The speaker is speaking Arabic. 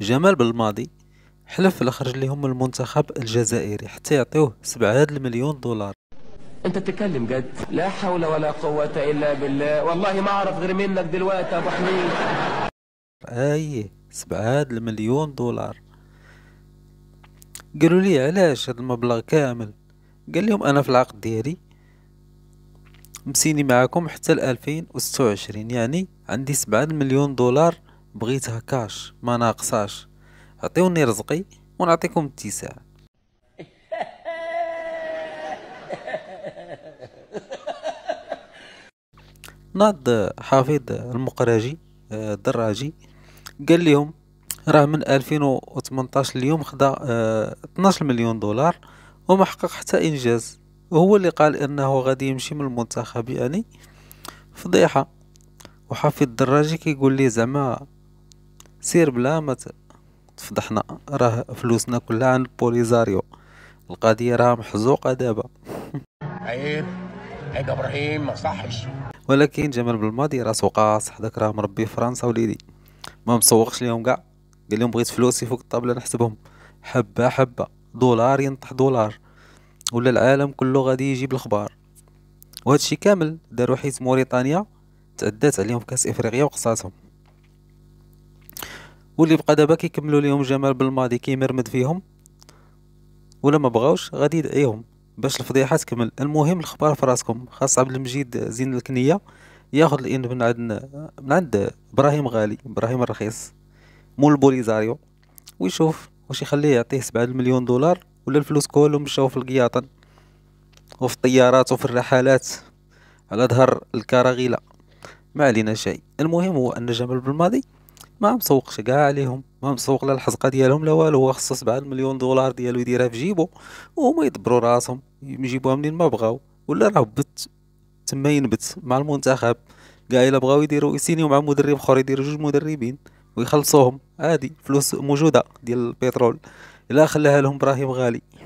جمال بالماضي حلف لخرج لهم المنتخب الجزائري حتى يعطيوه 7 مليون دولار انت تتكلم جد لا حول ولا قوة الا بالله والله ما اعرف غير منك دلوقتي ابو حميد اي 7 مليون دولار قالوا لي علاش هذا المبلغ كامل قال لهم انا في العقد ديالي مسيني معكم حتى ل 2026 يعني عندي 7 مليون دولار بغيتها كاش ما ناقصاش عطيوني رزقي ونعطيكم التساع ناض حفيظ المقراجي الدراجي قال لهم راه من 2018 اليوم خدا 12 آه، مليون دولار وما حقق حتى انجاز وهو اللي قال انه غادي يمشي من المنتخب يعني فضيحه وحافظ الدراجي كيقول لي زعما سير بلا ما تفضحنا راه فلوسنا كلها عند البوليزاريو القضيه راه محزوقه دابا عيب عيب ابراهيم ما صحش ولكن جمال بالماضي راسو قاص حداك راه مربي فرنسا وليدي ما مسوقش ليهم كاع قال لهم بغيت فلوسي فوق الطابله نحسبهم حبه حبه دولار ينطح دولار ولا العالم كله غادي يجيب الخبار وهادشي كامل دارو حيت موريتانيا تعدات عليهم في كاس افريقيا وقصاتهم واللي بقى دابا كيكملوا ليهم جمال بالماضي كيمرمد فيهم ولا ما بغاوش غادي يدعيهم باش الفضيحه تكمل المهم الخبار في راسكم خاص عبد المجيد زين الكنيه ياخذ الان من عند من عند ابراهيم غالي ابراهيم الرخيص مول البوليزاريو ويشوف واش يخليه يعطيه سبعة مليون دولار ولا الفلوس كلهم مشاو في القياطن وفي الطيارات وفي الرحلات على ظهر الكراغيله ما علينا شيء المهم هو ان جمال بالماضي ما مسوقش كاع عليهم ما مسوق لا الحزقه ديالهم لا والو هو خصو 7 مليون دولار ديالو يديرها في جيبو وهما يدبروا راسهم يجيبوها منين ما بغاو ولا راه بت تما ينبت مع المنتخب كاع الا بغاو يديروا يسينيو مع مدرب اخر يديروا جوج مدربين ويخلصوهم عادي فلوس موجوده ديال البترول الا خلاها لهم ابراهيم غالي